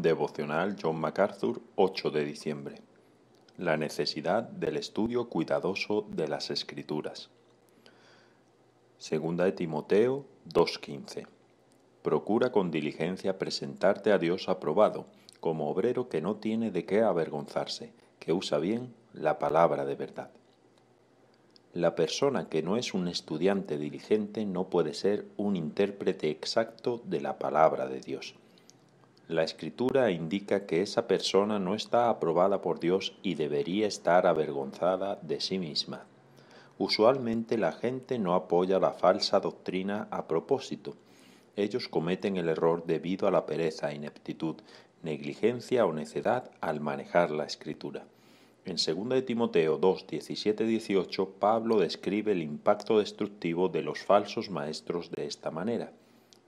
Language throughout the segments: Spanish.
Devocional John MacArthur, 8 de diciembre. La necesidad del estudio cuidadoso de las Escrituras. Segunda de Timoteo 2.15. Procura con diligencia presentarte a Dios aprobado, como obrero que no tiene de qué avergonzarse, que usa bien la palabra de verdad. La persona que no es un estudiante diligente no puede ser un intérprete exacto de la palabra de Dios la escritura indica que esa persona no está aprobada por Dios y debería estar avergonzada de sí misma. Usualmente la gente no apoya la falsa doctrina a propósito. Ellos cometen el error debido a la pereza, ineptitud, negligencia o necedad al manejar la escritura. En 2 de Timoteo 2, 17, 18, Pablo describe el impacto destructivo de los falsos maestros de esta manera,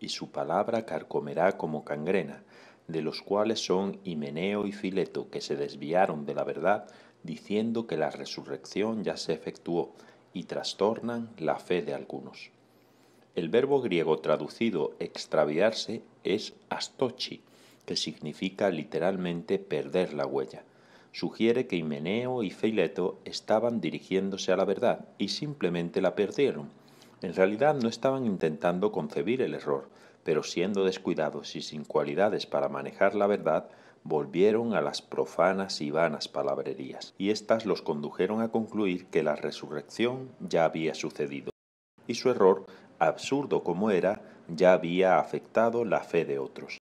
y su palabra carcomerá como cangrena, de los cuales son Himeneo y Fileto, que se desviaron de la verdad, diciendo que la resurrección ya se efectuó, y trastornan la fe de algunos. El verbo griego traducido extraviarse es astochi, que significa literalmente perder la huella. Sugiere que Himeneo y Fileto estaban dirigiéndose a la verdad y simplemente la perdieron, en realidad no estaban intentando concebir el error, pero siendo descuidados y sin cualidades para manejar la verdad, volvieron a las profanas y vanas palabrerías, y éstas los condujeron a concluir que la resurrección ya había sucedido, y su error, absurdo como era, ya había afectado la fe de otros.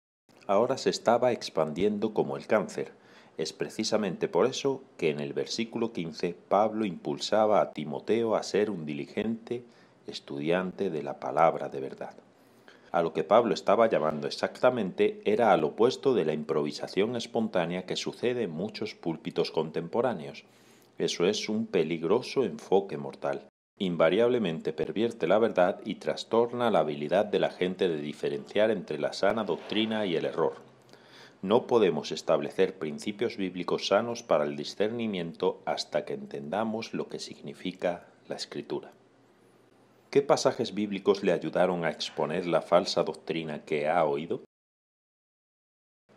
Ahora se estaba expandiendo como el cáncer. Es precisamente por eso que en el versículo 15 Pablo impulsaba a Timoteo a ser un diligente estudiante de la palabra de verdad. A lo que Pablo estaba llamando exactamente era al opuesto de la improvisación espontánea que sucede en muchos púlpitos contemporáneos. Eso es un peligroso enfoque mortal. Invariablemente pervierte la verdad y trastorna la habilidad de la gente de diferenciar entre la sana doctrina y el error. No podemos establecer principios bíblicos sanos para el discernimiento hasta que entendamos lo que significa la escritura. ¿Qué pasajes bíblicos le ayudaron a exponer la falsa doctrina que ha oído?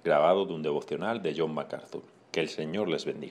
Grabado de un devocional de John MacArthur. Que el Señor les bendiga.